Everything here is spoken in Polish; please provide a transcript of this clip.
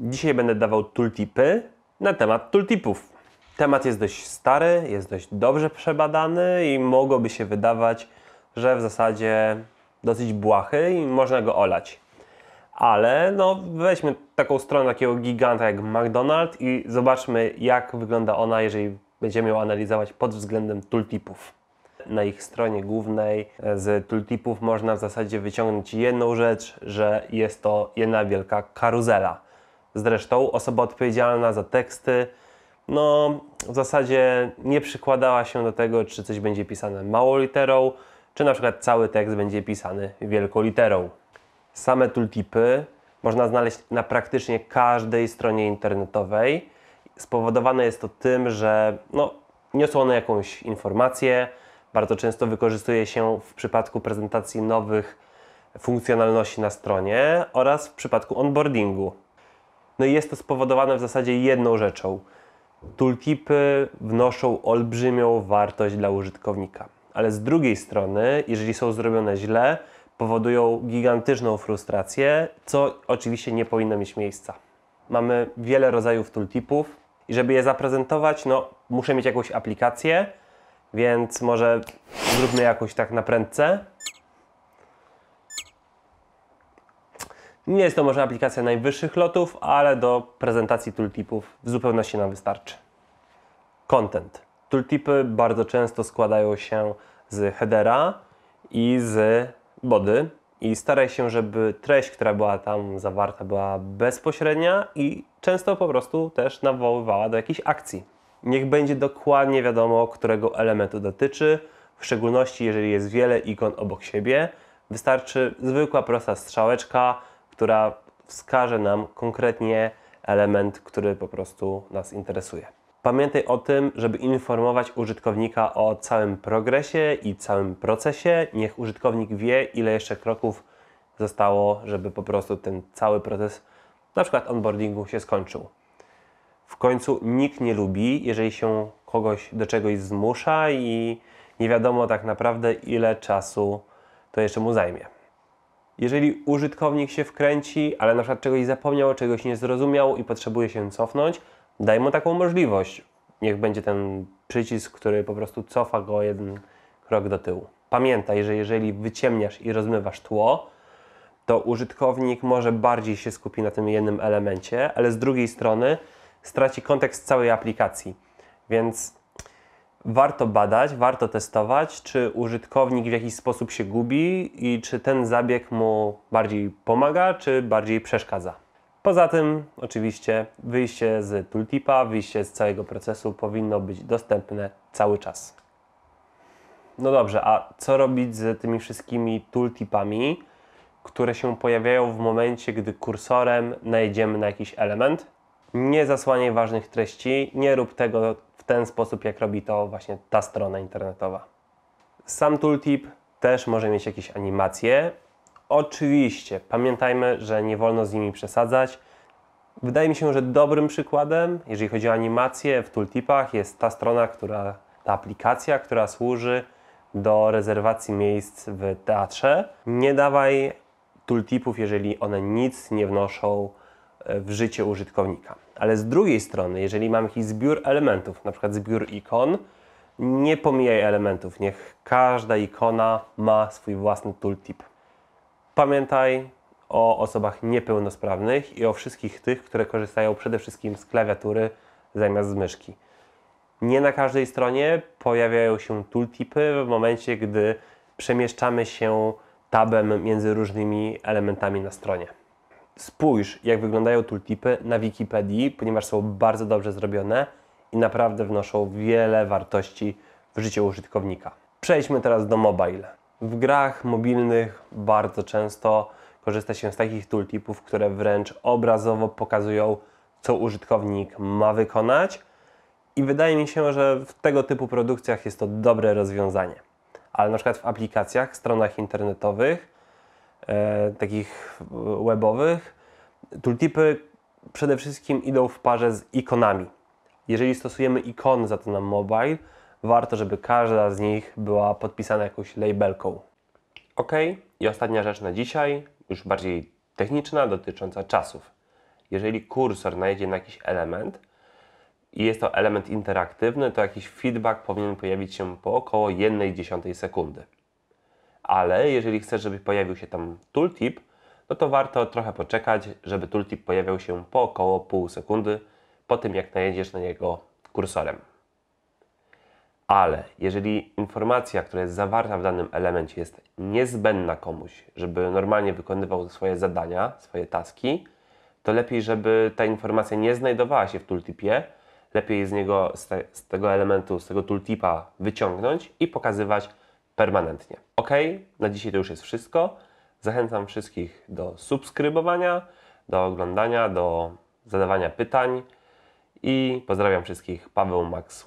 Dzisiaj będę dawał tooltipy na temat tooltipów. Temat jest dość stary, jest dość dobrze przebadany i mogłoby się wydawać, że w zasadzie dosyć błahy i można go olać. Ale no weźmy taką stronę takiego giganta jak McDonald's i zobaczmy jak wygląda ona, jeżeli będziemy ją analizować pod względem tooltipów. Na ich stronie głównej e, z tooltipów można w zasadzie wyciągnąć jedną rzecz, że jest to jedna wielka karuzela Zresztą osoba odpowiedzialna za teksty, no w zasadzie nie przykładała się do tego, czy coś będzie pisane małą literą, czy na przykład cały tekst będzie pisany wielką literą. Same tooltipy można znaleźć na praktycznie każdej stronie internetowej. Spowodowane jest to tym, że no, niosą one jakąś informację, bardzo często wykorzystuje się w przypadku prezentacji nowych funkcjonalności na stronie oraz w przypadku onboardingu. No i jest to spowodowane w zasadzie jedną rzeczą. Tooltipy wnoszą olbrzymią wartość dla użytkownika, ale z drugiej strony, jeżeli są zrobione źle, powodują gigantyczną frustrację, co oczywiście nie powinno mieć miejsca. Mamy wiele rodzajów tooltipów i żeby je zaprezentować, no muszę mieć jakąś aplikację, więc może zróbmy jakąś tak na prędce. Nie jest to może aplikacja najwyższych lotów, ale do prezentacji tooltipów w zupełności nam wystarczy. Content. Tooltipy bardzo często składają się z headera i z body i staraj się, żeby treść, która była tam zawarta, była bezpośrednia i często po prostu też nawoływała do jakiejś akcji. Niech będzie dokładnie wiadomo, którego elementu dotyczy, w szczególności jeżeli jest wiele ikon obok siebie. Wystarczy zwykła, prosta strzałeczka, która wskaże nam konkretnie element, który po prostu nas interesuje. Pamiętaj o tym, żeby informować użytkownika o całym progresie i całym procesie. Niech użytkownik wie, ile jeszcze kroków zostało, żeby po prostu ten cały proces, na przykład onboardingu, się skończył. W końcu nikt nie lubi, jeżeli się kogoś do czegoś zmusza i nie wiadomo tak naprawdę, ile czasu to jeszcze mu zajmie. Jeżeli użytkownik się wkręci, ale na przykład czegoś zapomniał, czegoś nie zrozumiał i potrzebuje się cofnąć, daj mu taką możliwość. Niech będzie ten przycisk, który po prostu cofa go jeden krok do tyłu. Pamiętaj, że jeżeli wyciemniasz i rozmywasz tło, to użytkownik może bardziej się skupi na tym jednym elemencie, ale z drugiej strony straci kontekst całej aplikacji. Więc warto badać, warto testować, czy użytkownik w jakiś sposób się gubi i czy ten zabieg mu bardziej pomaga, czy bardziej przeszkadza. Poza tym, oczywiście, wyjście z tooltipa, wyjście z całego procesu powinno być dostępne cały czas. No dobrze, a co robić z tymi wszystkimi tooltipami, które się pojawiają w momencie, gdy kursorem najedziemy na jakiś element? Nie zasłaniaj ważnych treści, nie rób tego, ten sposób, jak robi to właśnie ta strona internetowa. Sam tooltip też może mieć jakieś animacje. Oczywiście, pamiętajmy, że nie wolno z nimi przesadzać. Wydaje mi się, że dobrym przykładem, jeżeli chodzi o animacje w tooltipach, jest ta strona, która, ta aplikacja, która służy do rezerwacji miejsc w teatrze. Nie dawaj tooltipów, jeżeli one nic nie wnoszą w życie użytkownika ale z drugiej strony, jeżeli mamy jakiś zbiór elementów, na przykład zbiór ikon, nie pomijaj elementów, niech każda ikona ma swój własny tooltip. Pamiętaj o osobach niepełnosprawnych i o wszystkich tych, które korzystają przede wszystkim z klawiatury zamiast z myszki. Nie na każdej stronie pojawiają się tooltipy w momencie, gdy przemieszczamy się tabem między różnymi elementami na stronie. Spójrz, jak wyglądają tooltipy na Wikipedii, ponieważ są bardzo dobrze zrobione i naprawdę wnoszą wiele wartości w życie użytkownika. Przejdźmy teraz do mobile. W grach mobilnych bardzo często korzysta się z takich tooltipów, które wręcz obrazowo pokazują, co użytkownik ma wykonać i wydaje mi się, że w tego typu produkcjach jest to dobre rozwiązanie. Ale na przykład w aplikacjach, stronach internetowych e, takich webowych, tooltipy przede wszystkim idą w parze z ikonami. Jeżeli stosujemy ikony za to na mobile, warto, żeby każda z nich była podpisana jakąś labelką. Ok, i ostatnia rzecz na dzisiaj, już bardziej techniczna, dotycząca czasów. Jeżeli kursor najedzie na jakiś element i jest to element interaktywny, to jakiś feedback powinien pojawić się po około dziesiątej sekundy ale jeżeli chcesz, żeby pojawił się tam tooltip, no to warto trochę poczekać, żeby tooltip pojawiał się po około pół sekundy po tym, jak najedziesz na niego kursorem. Ale jeżeli informacja, która jest zawarta w danym elemencie, jest niezbędna komuś, żeby normalnie wykonywał swoje zadania, swoje taski, to lepiej, żeby ta informacja nie znajdowała się w tooltipie. Lepiej z niego, z, te, z tego elementu, z tego tooltipa wyciągnąć i pokazywać permanentnie. Ok, na dzisiaj to już jest wszystko. Zachęcam wszystkich do subskrybowania, do oglądania, do zadawania pytań i pozdrawiam wszystkich. Paweł Max